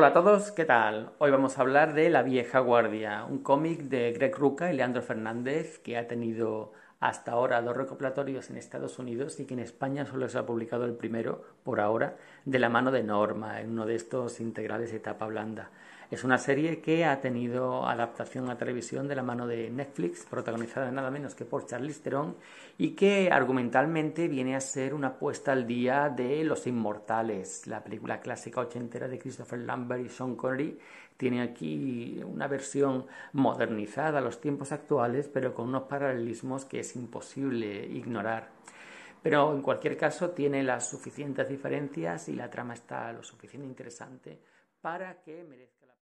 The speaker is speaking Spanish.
Hola a todos, ¿qué tal? Hoy vamos a hablar de La vieja guardia, un cómic de Greg Ruca y Leandro Fernández que ha tenido hasta ahora dos recopilatorios en Estados Unidos y que en España solo se ha publicado el primero, por ahora, de la mano de Norma, en uno de estos integrales de blanda. Es una serie que ha tenido adaptación a televisión de la mano de Netflix, protagonizada nada menos que por Charlize Theron, y que argumentalmente viene a ser una puesta al día de Los Inmortales, la película clásica ochentera de Christopher Lambert y Sean Connery. Tiene aquí una versión modernizada a los tiempos actuales, pero con unos paralelismos que es imposible ignorar. Pero en cualquier caso tiene las suficientes diferencias y la trama está lo suficiente interesante para que merezca la